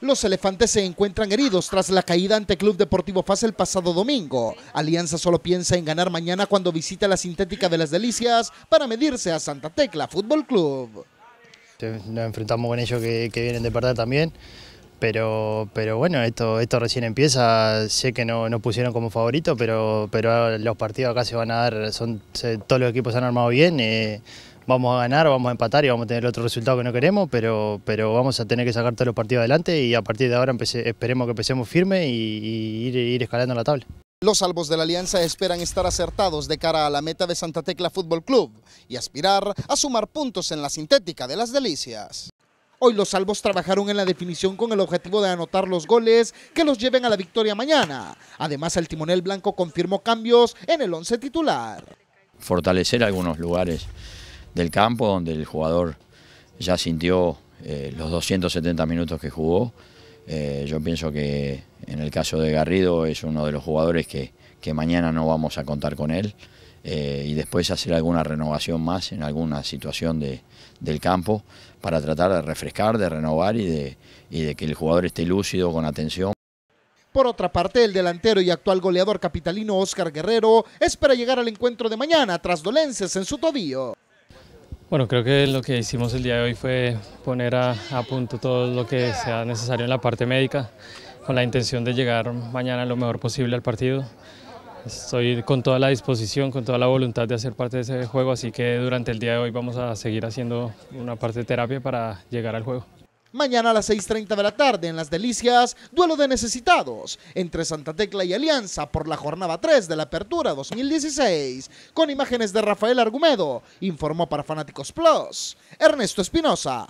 Los elefantes se encuentran heridos tras la caída ante Club Deportivo Fase el pasado domingo. Alianza solo piensa en ganar mañana cuando visita la sintética de las Delicias para medirse a Santa Tecla Fútbol Club. Nos enfrentamos con ellos que, vienen de perder también, pero, pero bueno, esto, esto recién empieza. Sé que no nos pusieron como favorito, pero, pero los partidos acá se van a dar, son, todos los equipos se han armado bien. Eh, vamos a ganar, vamos a empatar y vamos a tener otro resultado que no queremos, pero, pero vamos a tener que sacar todos los partidos adelante y a partir de ahora esperemos que empecemos firme y, ir, escalando la tabla. Los salvos de la Alianza esperan estar acertados de cara a la meta de Santa Tecla Fútbol Club y aspirar a sumar puntos en la sintética de las delicias. Hoy los salvos trabajaron en la definición con el objetivo de anotar los goles que los lleven a la victoria mañana. Además, el timonel blanco confirmó cambios en el once titular. Fortalecer algunos lugares del campo, donde el jugador ya sintió eh, los 270 minutos que jugó. Eh, yo pienso que en el caso de Garrido es uno de los jugadores que, mañana no vamos a contar con él. Eh, y después hacer alguna renovación más en alguna situación del campo para tratar de refrescar, de renovar y de, de que el jugador esté lúcido, con atención. Por otra parte, el delantero y actual goleador capitalino Oscar Guerrero espera llegar al encuentro de mañana tras dolencias en su tobillo. Bueno, creo que lo que hicimos el día de hoy fue poner a, punto todo lo que sea necesario en la parte médica, con la intención de llegar mañana lo mejor posible al partido. Estoy con toda la disposición, con toda la voluntad de hacer parte de ese juego, así que durante el día de hoy vamos a seguir haciendo una parte de terapia para llegar al juego. Mañana a las 6.30 de la tarde en Las Delicias, duelo de necesitados entre Santa Tecla y Alianza por la jornada 3 de la Apertura 2016, con imágenes de Rafael Argumedo, informó para Fanáticos Plus, Ernesto Espinosa.